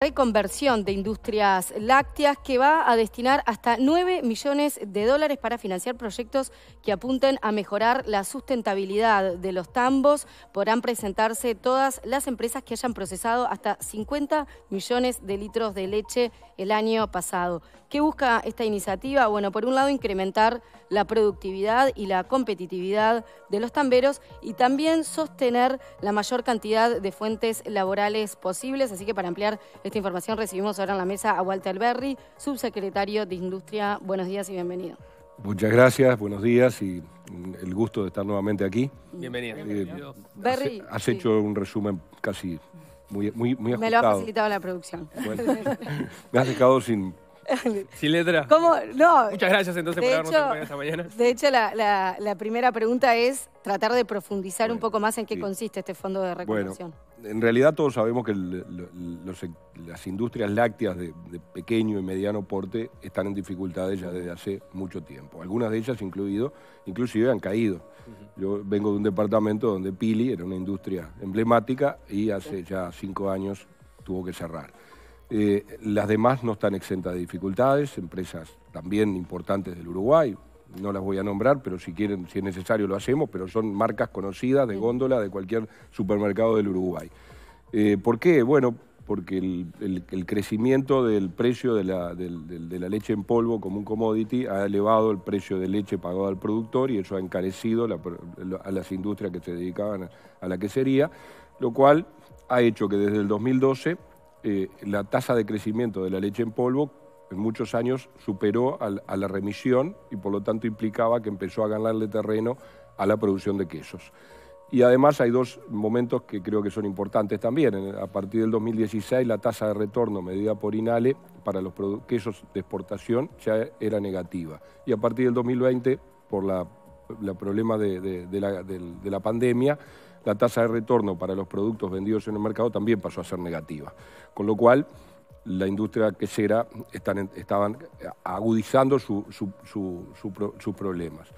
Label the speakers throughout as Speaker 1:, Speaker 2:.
Speaker 1: Reconversión de industrias lácteas que va a destinar hasta 9 millones de dólares para financiar proyectos que apunten a mejorar la sustentabilidad de los tambos. Podrán presentarse todas las empresas que hayan procesado hasta 50 millones de litros de leche el año pasado. ¿Qué busca esta iniciativa? Bueno, por un lado, incrementar la productividad y la competitividad de los tamberos y también sostener la mayor cantidad de fuentes laborales posibles. Así que para ampliar esta información recibimos ahora en la mesa a Walter Berry, subsecretario de Industria. Buenos días y bienvenido.
Speaker 2: Muchas gracias, buenos días y el gusto de estar nuevamente aquí. Bienvenido.
Speaker 1: Eh, Berry, has,
Speaker 2: hecho un resumen casi muy, muy, ajustado. Me lo ha facilitado
Speaker 1: la producción.
Speaker 2: me has dejado sin Sin letra. Muchas gracias entonces de por hecho, habernos esta mañana.
Speaker 1: De hecho, la, primera pregunta es tratar de profundizar un poco más en qué consiste este fondo de recuperación.
Speaker 2: en realidad todos sabemos que e, las industrias lácteas de, pequeño y mediano porte están en dificultades ya desde hace mucho tiempo. Algunas de ellas incluido, inclusive han caído. Yo vengo de un departamento donde Pili era una industria emblemática y hace ya cinco años tuvo que cerrar. Eh, las demás no están exentas de dificultades, empresas también importantes del Uruguay, no las voy a nombrar, pero si quieren, si es necesario lo hacemos, pero son marcas conocidas de góndola de cualquier supermercado del Uruguay. Eh, ¿Por qué? Bueno, porque el, crecimiento del precio de la, leche en polvo como un commodity ha elevado el precio de leche pagado al productor y eso ha encarecido a las industrias que se dedicaban a la quesería, lo cual ha hecho que desde el 2012 eh, la tasa de crecimiento de la leche en polvo en muchos años superó a la remisión y por lo tanto implicaba que empezó a ganarle terreno a la producción de quesos. Y además hay dos momentos que creo que son importantes también. A partir del 2016 la tasa de retorno medida por INALE para los quesos de exportación ya era negativa. Y a partir del 2020, por el problema de la pandemia, la tasa de retorno para los productos vendidos en el mercado también pasó a ser negativa. Con lo cual, la industria quesera están, estaban agudizando sus problemas.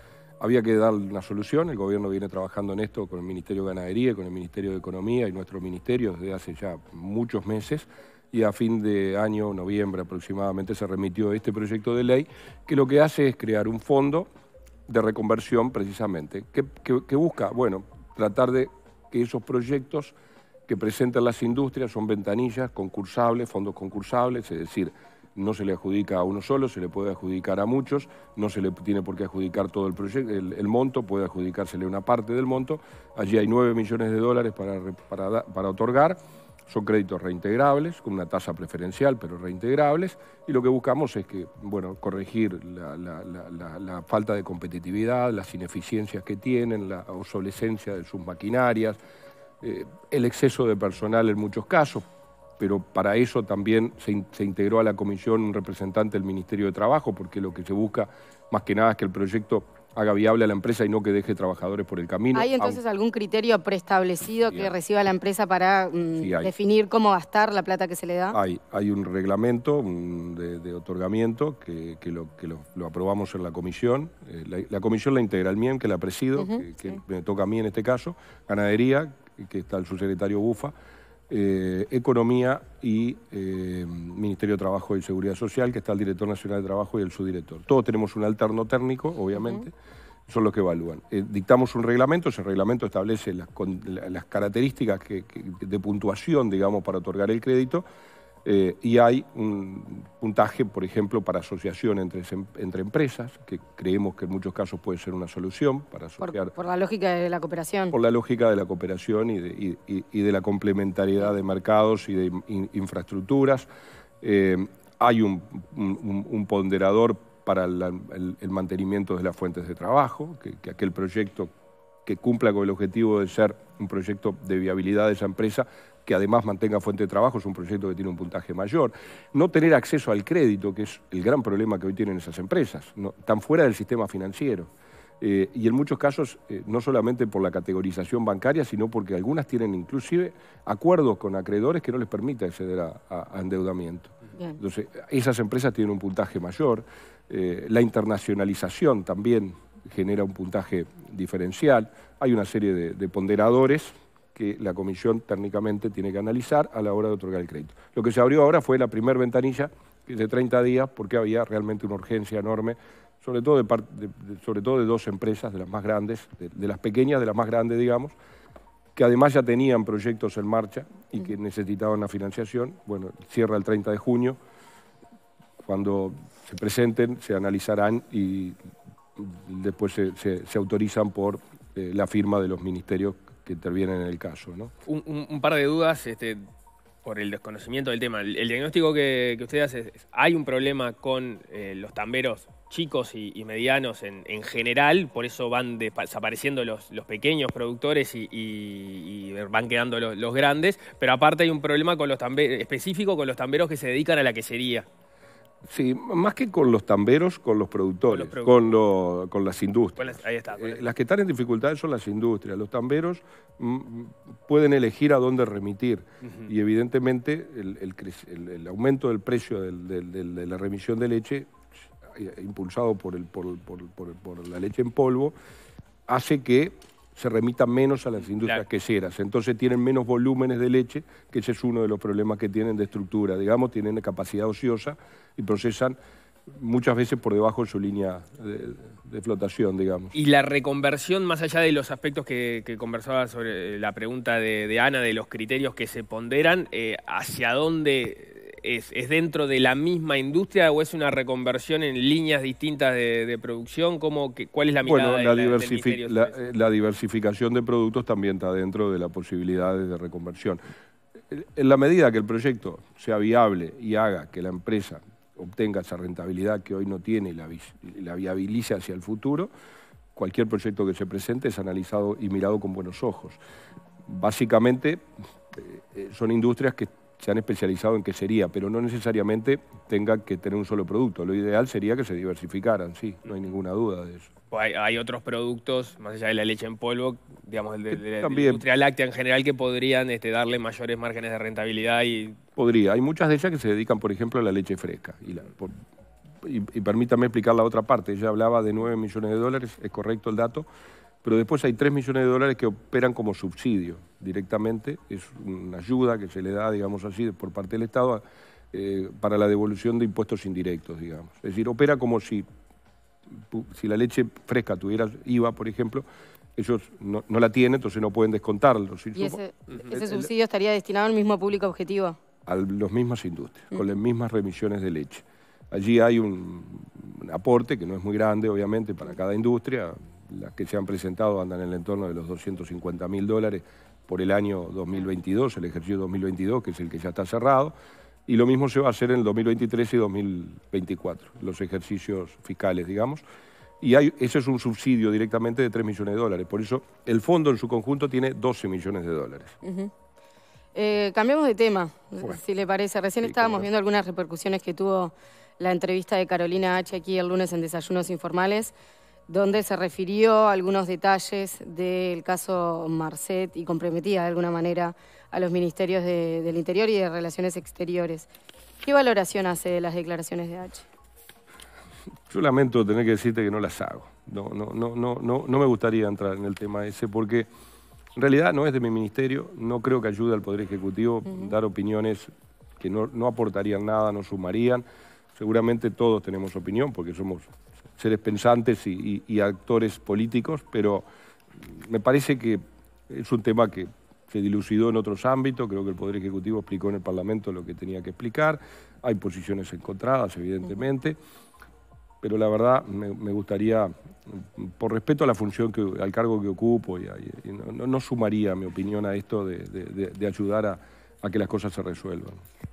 Speaker 2: Había que dar una solución, el gobierno viene trabajando en esto con el Ministerio de Ganadería, con el Ministerio de Economía y nuestro ministerio desde hace ya muchos meses y a fin de año, noviembre aproximadamente, se remitió este proyecto de ley que lo que hace es crear un fondo de reconversión precisamente, ¿Qué busca, bueno, tratar de que esos proyectos que presentan las industrias son ventanillas, concursables, fondos concursables, es decir, no se le adjudica a uno solo, se le puede adjudicar a muchos, no se le tiene por qué adjudicar todo el, proyecto, el, monto, puede adjudicársele una parte del monto. Allí hay 9 millones de dólares para, para otorgar son créditos reintegrables, con una tasa preferencial, pero reintegrables, y lo que buscamos es que, bueno, corregir la, falta de competitividad, las ineficiencias que tienen, la obsolescencia de sus maquinarias, eh, el exceso de personal en muchos casos, pero para eso también se, integró a la comisión un representante del Ministerio de Trabajo, porque lo que se busca más que nada es que el proyecto haga viable a la empresa y no que deje trabajadores por el camino. ¿Hay entonces
Speaker 1: algún criterio preestablecido que reciba la empresa para mm, definir cómo gastar la plata que se le da?
Speaker 2: Hay, hay un reglamento de, otorgamiento que, lo, que lo, aprobamos en la comisión. Eh, la, comisión la integra el MIEM, que la presido, que, que, me toca a mí en este caso, Ganadería, que está el subsecretario Bufa, eh, Economía y eh, Ministerio de Trabajo y Seguridad Social, que está el director nacional de trabajo y el subdirector. Todos tenemos un alterno técnico, obviamente, son los que evalúan. Eh, dictamos un reglamento, ese reglamento establece las, características de puntuación, digamos, para otorgar el crédito eh, y hay un puntaje, por ejemplo, para asociación entre, empresas, que creemos que en muchos casos puede ser una solución para asociar... Por,
Speaker 1: la lógica de la cooperación.
Speaker 2: Por la lógica de la cooperación y de, la complementariedad de mercados y de infraestructuras. Eh, hay un, ponderador para el, mantenimiento de las fuentes de trabajo, que aquel proyecto que cumpla con el objetivo de ser un proyecto de viabilidad de esa empresa que además mantenga fuente de trabajo, es un proyecto que tiene un puntaje mayor. No tener acceso al crédito, que es el gran problema que hoy tienen esas empresas, no, tan fuera del sistema financiero. Eh, y en muchos casos, eh, no solamente por la categorización bancaria, sino porque algunas tienen inclusive acuerdos con acreedores que no les permite acceder a, endeudamiento. Entonces, esas empresas tienen un puntaje mayor. Eh, la internacionalización también genera un puntaje diferencial. Hay una serie de, ponderadores que la comisión técnicamente tiene que analizar a la hora de otorgar el crédito. Lo que se abrió ahora fue la primer ventanilla de 30 días porque había realmente una urgencia enorme, sobre todo de, dos empresas, de las más grandes, de, de, las pequeñas, de las más grandes, digamos, que además ya tenían proyectos en marcha y que necesitaban la financiación. Bueno, cierra el 30 de junio. Cuando se presenten, se analizarán y después se, se, autorizan por eh, la firma de los ministerios que intervienen en el caso. ¿no?
Speaker 3: Un, par de dudas este, por el desconocimiento del tema. El, diagnóstico que, usted hace es, hay un problema con eh, los tamberos chicos y, medianos en, en, general, por eso van desapareciendo los, los pequeños productores y, van quedando los, grandes, pero aparte hay un problema con los específico con los tamberos que se dedican a la quesería.
Speaker 2: Sí, más que con los tamberos, con los productores, con, las industrias. Eh, las que están en dificultades son las industrias. Los tamberos mm, mm, pueden elegir a dónde remitir y evidentemente el, aumento del precio de la remisión de leche, eh, impulsado por, por la leche en polvo, hace que se remita menos a las mm, industrias queseras. Entonces tienen menos volúmenes de leche, que ese es uno de los problemas que tienen de estructura. Digamos, tienen capacidad ociosa y procesan muchas veces por debajo de su línea de, flotación, digamos. Y la
Speaker 3: reconversión, más allá de los aspectos que, conversaba sobre la pregunta de, Ana, de los criterios que se ponderan, eh, ¿hacia dónde es, dentro de la misma industria o es una reconversión en líneas distintas de, producción? como ¿Cuál es la mirada bueno, la,
Speaker 2: diversificación de productos también está dentro de las posibilidades de reconversión. En la medida que el proyecto sea viable y haga que la empresa obtenga esa rentabilidad que hoy no tiene y la, viabilice hacia el futuro, cualquier proyecto que se presente es analizado y mirado con buenos ojos. Básicamente eh, eh, son industrias que se han especializado en quesería, pero no necesariamente tenga que tener un solo producto. Lo ideal sería que se diversificaran, sí, no hay ninguna duda de eso.
Speaker 3: Hay, otros productos, más allá de la leche en polvo, digamos, de, la industria láctea en general, que podrían este, darle mayores márgenes de rentabilidad. y
Speaker 2: Podría. Hay muchas de ellas que se dedican, por ejemplo, a la leche fresca. Y, permítame explicar la otra parte. Ella hablaba de 9 millones de dólares, es correcto el dato pero después hay 3 millones de dólares que operan como subsidio directamente, es una ayuda que se le da, digamos así, por parte del Estado eh, para la devolución de impuestos indirectos, digamos. Es decir, opera como si, si la leche fresca tuviera IVA, por ejemplo, ellos no, la tienen, entonces no pueden descontarlo. ¿Y ese, subsidio
Speaker 1: estaría destinado al mismo público objetivo?
Speaker 2: A las mismas industrias, con las mismas remisiones de leche. Allí hay un aporte que no es muy grande, obviamente, para cada industria, las que se han presentado andan en el entorno de los 250 mil dólares por el año 2022, el ejercicio 2022, que es el que ya está cerrado, y lo mismo se va a hacer en el 2023 y 2024, los ejercicios fiscales, digamos. Y hay, ese es un subsidio directamente de 3 millones de dólares. Por eso el fondo en su conjunto tiene 12 millones de dólares.
Speaker 1: Eh, cambiamos de tema, si le parece. Recién estábamos viendo algunas repercusiones que tuvo la entrevista de Carolina H. aquí el lunes en Desayunos Informales donde se refirió algunos detalles del caso Marcet y comprometía de alguna manera a los ministerios del Interior y de Relaciones Exteriores. ¿Qué valoración hace de las declaraciones de H?
Speaker 2: Yo lamento tener que decirte que no las hago. No, no, no, no, no, no me gustaría entrar en el tema ese porque en realidad no es de mi ministerio, no creo que ayude al Poder Ejecutivo dar opiniones que no aportarían nada, no sumarían. Seguramente todos tenemos opinión porque somos seres pensantes y, actores políticos, pero me parece que es un tema que se dilucidó en otros ámbitos, creo que el Poder Ejecutivo explicó en el Parlamento lo que tenía que explicar, hay posiciones encontradas, evidentemente, pero la verdad me, gustaría, por respeto a la función, que, al cargo que ocupo, y, no, sumaría mi opinión a esto de, ayudar a, que las cosas se resuelvan.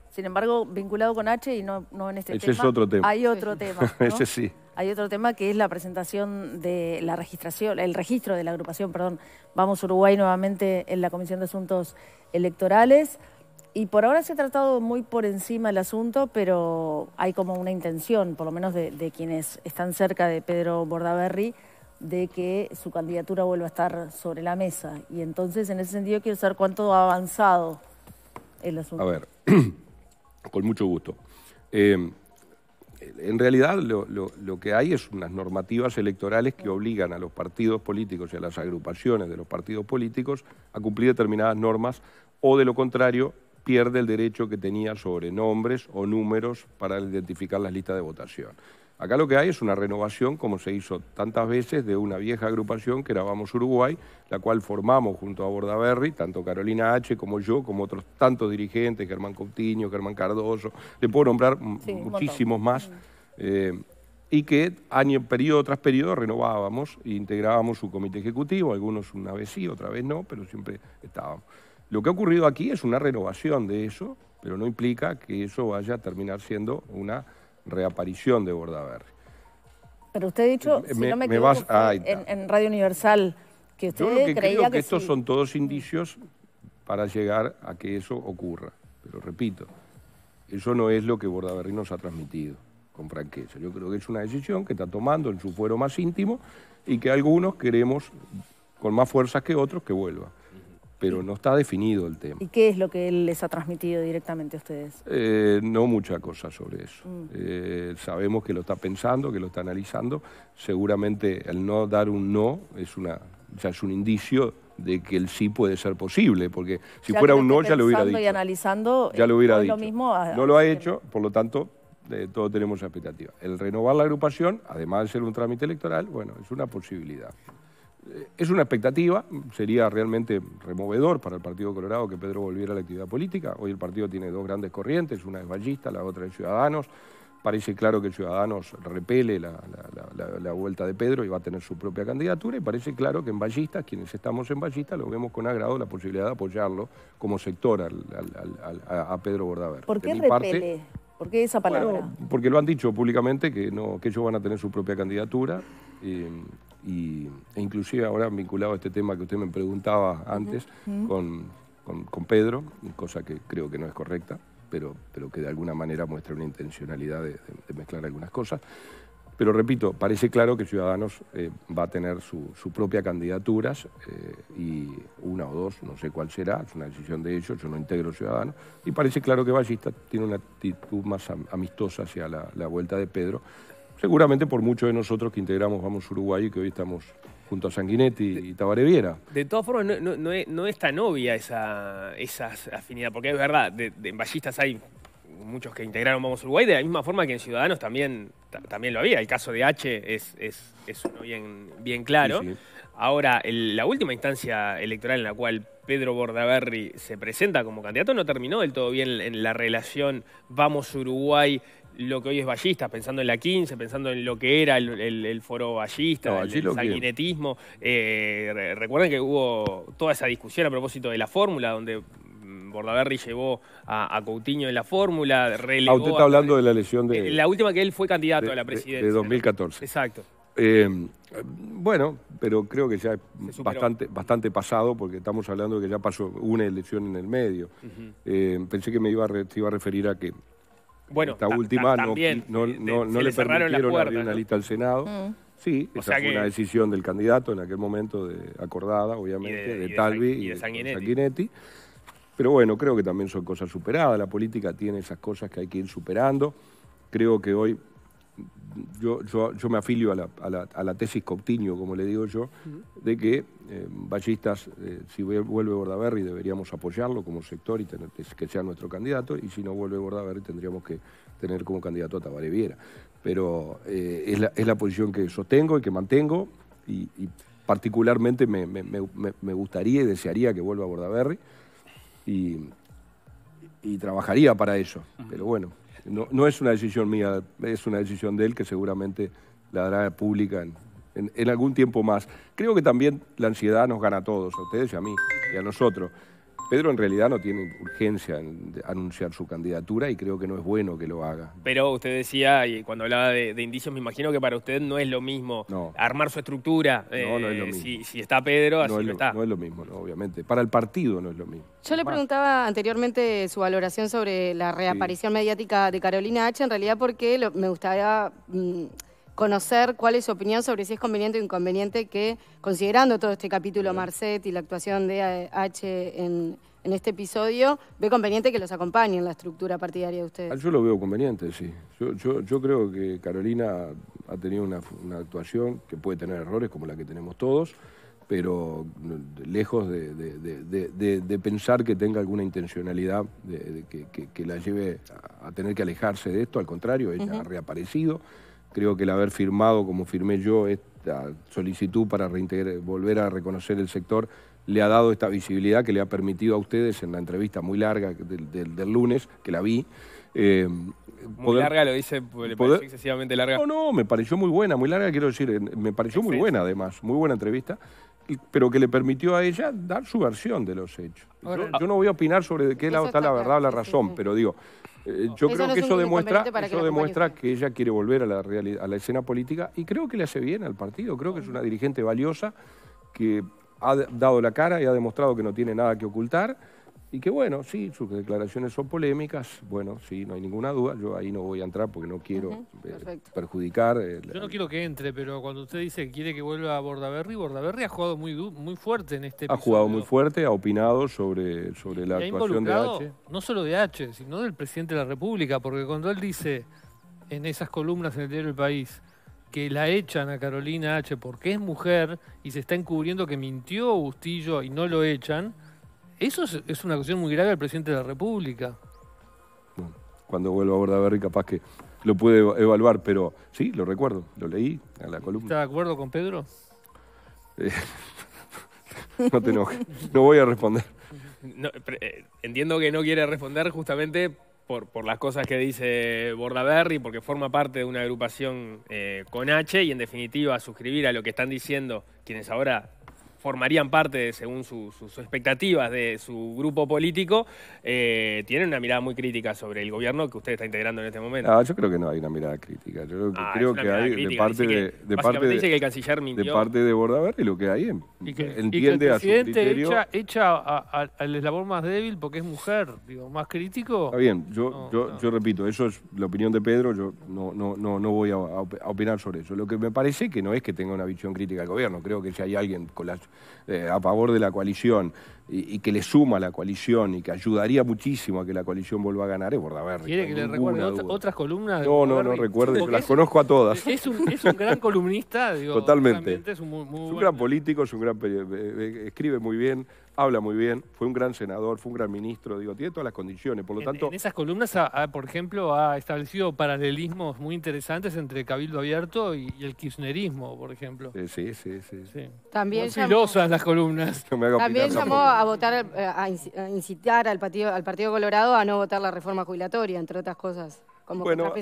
Speaker 1: Sin embargo, vinculado con H y no, en este tema. Ese es otro tema. Hay otro tema. Ese sí. Hay otro tema que es la presentación de la registración, el registro de la agrupación, perdón, Vamos Uruguay nuevamente en la Comisión de Asuntos Electorales. Y por ahora se ha tratado muy por encima el asunto, pero hay como una intención, por lo menos de, quienes están cerca de Pedro Bordaberry, de que su candidatura vuelva a estar sobre la mesa. Y entonces, en ese sentido, quiero saber cuánto ha avanzado el asunto. A ver,
Speaker 2: con mucho gusto. Eh, en realidad lo, que hay es unas normativas electorales que obligan a los partidos políticos y a las agrupaciones de los partidos políticos a cumplir determinadas normas o de lo contrario pierde el derecho que tenía sobre nombres o números para identificar las listas de votación. Acá lo que hay es una renovación, como se hizo tantas veces, de una vieja agrupación que era Vamos Uruguay, la cual formamos junto a Bordaberry, tanto Carolina H. como yo, como otros tantos dirigentes, Germán Coutinho, Germán Cardoso, le puedo nombrar muchísimos más, mm. eh, y que año, periodo tras periodo renovábamos e integrábamos su comité ejecutivo, algunos una vez sí, otra vez no, pero siempre estábamos. Lo que ha ocurrido aquí es una renovación de eso, pero no implica que eso vaya a terminar siendo una reaparición de Bordaberry.
Speaker 1: Pero usted ha dicho, en, Radio Universal, que usted lo que creía creo que, estos son
Speaker 2: todos indicios para llegar a que eso ocurra. Pero repito, eso no es lo que Bordaberry nos ha transmitido con franqueza. Yo creo que es una decisión que está tomando en su fuero más íntimo y que algunos queremos con más fuerzas que otros que vuelva pero no está definido el tema. ¿Y
Speaker 1: qué es lo que él les ha transmitido directamente a ustedes?
Speaker 2: Eh, no mucha cosa sobre eso. Mm. Eh, sabemos que lo está pensando, que lo está analizando. Seguramente el no dar un no es, una, ya es un indicio de que el sí puede ser posible, porque si fuera un no ya lo hubiera dicho. y
Speaker 1: analizando, ya lo hubiera dicho. no lo
Speaker 2: ha hecho, por lo tanto, eh, todos tenemos expectativa. El renovar la agrupación, además de ser un trámite electoral, bueno, es una posibilidad. Eh, es una expectativa, sería realmente removedor para el Partido Colorado que Pedro volviera a la actividad política. Hoy el partido tiene dos grandes corrientes, una es Ballista, la otra es Ciudadanos. Parece claro que Ciudadanos repele la, vuelta de Pedro y va a tener su propia candidatura y parece claro que en Ballistas, quienes estamos en Ballistas, lo vemos con agrado la posibilidad de apoyarlo como sector a Pedro Bordaber. ¿Por qué repele?
Speaker 1: ¿Por qué esa palabra?
Speaker 2: porque lo han dicho públicamente que, no, que ellos van a tener su propia candidatura e inclusive ahora vinculado a este tema que usted me preguntaba antes con, Pedro, cosa que creo que no es correcta, pero, que de alguna manera muestra una intencionalidad de, mezclar algunas cosas. Pero repito, parece claro que Ciudadanos eh, va a tener su, su propia candidatura eh, y una o dos, no sé cuál será, es una decisión de ellos, yo no integro Ciudadanos. Y parece claro que Ballista tiene una actitud más amistosa hacia la vuelta de Pedro seguramente por muchos de nosotros que integramos Vamos Uruguay, que hoy estamos junto a Sanguinetti y Tabareviera.
Speaker 3: De todas formas, no, es, tan obvia esa, esa afinidad, porque es verdad, en ballistas hay muchos que integraron Vamos Uruguay, de la misma forma que en Ciudadanos también, también lo había. El caso de H es, uno bien, bien claro. Ahora, la última instancia electoral en la cual Pedro Bordaberry se presenta como candidato no terminó del todo bien en la relación Vamos Uruguay lo que hoy es ballista, pensando en la 15, pensando en lo que era el, foro ballista, el, sanguinetismo. Eh, recuerden que hubo toda esa discusión a propósito de la fórmula, donde mm, Bordaberry llevó a, Coutinho en la fórmula, relegó... Ah, usted está hablando
Speaker 2: de la elección de... Eh, la
Speaker 3: última que él fue candidato a la presidencia. De,
Speaker 2: 2014. Exacto. Eh, bueno, pero creo que ya es bastante, bastante pasado porque estamos hablando de que ya pasó una elección en el medio. pensé que me iba iba a referir a que bueno, esta última no, le permitieron abrir una lista al Senado. Mm. Sí, esa fue una decisión del candidato en aquel momento, de, acordada, obviamente, de, Talvi y de, Sanguinetti. Pero bueno, creo que también son cosas superadas. La política tiene esas cosas que hay que ir superando. Creo que hoy yo, yo, me afilio a la, a, la, tesis coctinio, como le digo yo, de que eh, Ballistas, eh, si vuelve Bordaberry, deberíamos apoyarlo como sector y que sea nuestro candidato, y si no vuelve Bordaberry, tendríamos que tener como candidato a Tabaré Pero eh, es, la, es, la, posición que sostengo y que mantengo, y, particularmente me, me, gustaría y desearía que vuelva Bordaberry, y, y trabajaría para eso. Pero bueno no, es una decisión mía, es una decisión de él que seguramente la hará pública en algún tiempo más. Creo que también la ansiedad nos gana a todos, a ustedes y a mí, y a nosotros. Pedro en realidad no tiene urgencia en anunciar su candidatura y creo que no es bueno que lo haga.
Speaker 3: Pero usted decía, y cuando hablaba de, indicios, me imagino que para usted no es lo mismo armar su estructura. No, no es lo eh, mismo. Si, está Pedro, así lo, está. No es lo mismo,
Speaker 2: obviamente. Para el partido no es lo mismo.
Speaker 1: Yo le preguntaba anteriormente su valoración sobre la reaparición mediática de Carolina H, en realidad porque me gustaría... Mm, conocer cuál es su opinión sobre si es conveniente o inconveniente que, considerando todo este capítulo Marcet y la actuación de H en, este episodio, ve conveniente que los acompañe en la estructura partidaria de ustedes. Ah, yo lo
Speaker 2: veo conveniente, sí. Yo, creo que Carolina ha tenido una, actuación que puede tener errores como la que tenemos todos, pero lejos de, pensar que tenga alguna intencionalidad que, que, la lleve a, tener que alejarse de esto, al contrario, ella ha reaparecido. Creo que el haber firmado, como firmé yo, esta solicitud para volver a reconocer el sector, le ha dado esta visibilidad que le ha permitido a ustedes en la entrevista muy larga del, del, lunes, que la vi. Eh, muy larga, lo
Speaker 3: dice, pues, le pareció excesivamente
Speaker 2: larga. No, no, me pareció muy buena, muy larga, quiero decir, eh, me pareció muy buena además, muy buena entrevista pero que le permitió a ella dar su versión de los hechos. Yo, no voy a opinar sobre de qué lado está, la verdad o la razón, pero digo, eh, yo creo que eso demuestra, que eso demuestra que ella quiere volver a la, a la escena política y creo que le hace bien al partido, creo que es una dirigente valiosa que ha dado la cara y ha demostrado que no tiene nada que ocultar y que bueno, sí, sus declaraciones son polémicas, bueno, sí, no hay ninguna duda, yo ahí no voy a entrar porque no quiero eh, perjudicar.
Speaker 4: yo no quiero que entre, pero cuando usted dice que quiere que vuelva a Bordaberry, Bordaberry ha jugado muy, muy fuerte en este país. Ha jugado
Speaker 2: muy fuerte, ha opinado sobre, sobre la actuación de H.
Speaker 4: No solo de H, sino del presidente de la República, porque cuando él dice en esas columnas en el diario El País, que la echan a Carolina H porque es mujer y se está encubriendo que mintió Bustillo y no lo echan, eso es, una cuestión muy grave al presidente de la República.
Speaker 2: cuando vuelva a Bordaberry capaz que lo puede evaluar, pero sí, lo recuerdo, lo leí a la columna. ¿Está de acuerdo
Speaker 3: con Pedro? Eh,
Speaker 2: no te enojes, no voy a responder.
Speaker 3: Eh, entiendo que no quiere responder justamente por, las cosas que dice Bordaberry, porque forma parte de una agrupación eh, con H y en definitiva suscribir a lo que están diciendo quienes ahora formarían parte, según sus expectativas, de su grupo político, eh, tienen una mirada muy crítica sobre el gobierno que usted está integrando en este momento. Ah, yo
Speaker 2: creo que no hay una mirada crítica. Yo creo que, ah, hay de parte de, parte de, dice que el
Speaker 3: canciller
Speaker 4: mintió. de parte
Speaker 2: de lo que hay en, que, entiende el presidente a
Speaker 3: echa,
Speaker 4: al eslabón más débil porque es mujer, digo,
Speaker 2: más crítico. Está bien, yo, yo, repito, eso es la opinión de Pedro, yo no, no, no, no voy a, opinar sobre eso. Lo que me parece que no es que tenga una visión crítica del gobierno, creo que si hay alguien con la... Eh, a favor de la coalición y, que le suma a la coalición y que ayudaría muchísimo a que la coalición vuelva a ganar es Bordaberry.
Speaker 4: ¿Quiere que le recuerde
Speaker 2: otras columnas? No, no, no recuerde, las conozco a todas.
Speaker 4: Es un, es un gran columnista, digo, Totalmente. Es un, gran
Speaker 2: político, es un gran eh, eh, escribe muy bien habla muy bien, fue un gran senador, fue un gran ministro, digo, tiene todas las condiciones, por lo tanto... En esas
Speaker 4: columnas, por ejemplo, ha establecido paralelismos muy interesantes entre Cabildo Abierto y, el kirchnerismo, por ejemplo. Eh,
Speaker 2: sí, sí, sí. sí.
Speaker 1: También llamó, las
Speaker 2: columnas. También llamó
Speaker 1: a votar, eh, a incitar al partido, al partido Colorado a no votar la reforma jubilatoria, entre otras cosas bueno,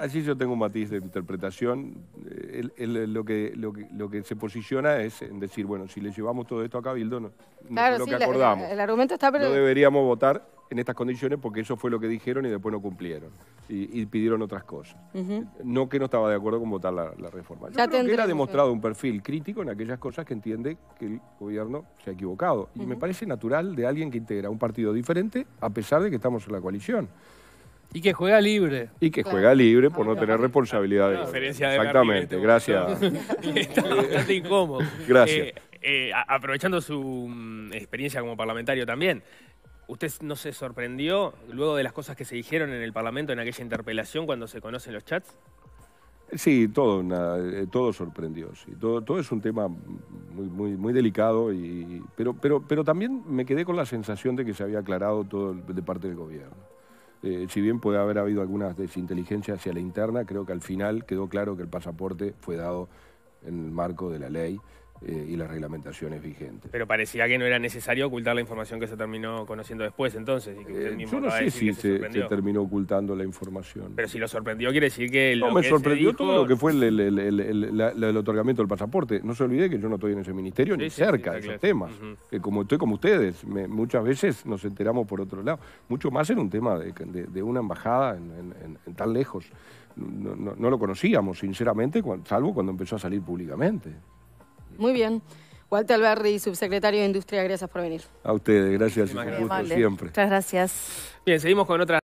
Speaker 1: así
Speaker 2: yo tengo un matiz de interpretación. lo, que, se posiciona es en decir, bueno, si le llevamos todo esto a Cabildo, no,
Speaker 1: lo que acordamos. el argumento está... No
Speaker 2: deberíamos votar en estas condiciones porque eso fue lo que dijeron y después no cumplieron y, pidieron otras cosas. No que no estaba de acuerdo con votar la, reforma. Yo creo que él ha demostrado un perfil crítico en aquellas cosas que entiende que el gobierno se ha equivocado. Y me parece natural de alguien que integra un partido diferente a pesar de que estamos en la coalición. Y que juega libre. Y que juega libre por ah, no tener responsabilidad. de Exactamente, este gracias.
Speaker 3: Está incómodo. Gracias. Eh, eh, aprovechando su mm, experiencia como parlamentario también, ¿Usted no se sorprendió luego de las cosas que se dijeron en el Parlamento en aquella interpelación cuando se conocen los chats?
Speaker 2: Sí, todo, eh, todo sorprendió. Sí. Todo, todo, es un tema muy, muy, muy delicado, y, pero, pero, pero también me quedé con la sensación de que se había aclarado todo de parte del gobierno. Eh, si bien puede haber habido algunas desinteligencias hacia la interna, creo que al final quedó claro que el pasaporte fue dado en el marco de la ley eh, y las reglamentaciones vigentes.
Speaker 3: Pero parecía que no era necesario ocultar la información que se terminó conociendo después, entonces. Eh, yo no sé si se, terminó
Speaker 2: ocultando la información.
Speaker 3: Pero si lo sorprendió, quiere decir que. No, me sorprendió todo lo que fue
Speaker 2: el, otorgamiento del pasaporte. No se olvide que yo no estoy en ese ministerio ni cerca de esos temas. que como estoy como ustedes, muchas veces nos enteramos por otro lado. Mucho más en un tema de, una embajada en, tan lejos. No, lo conocíamos, sinceramente, salvo cuando empezó a salir públicamente.
Speaker 1: Muy bien. Walter Alberri, subsecretario de Industria, gracias por venir.
Speaker 2: A ustedes, gracias, siempre.
Speaker 1: Muchas gracias.
Speaker 3: Bien, seguimos con otra.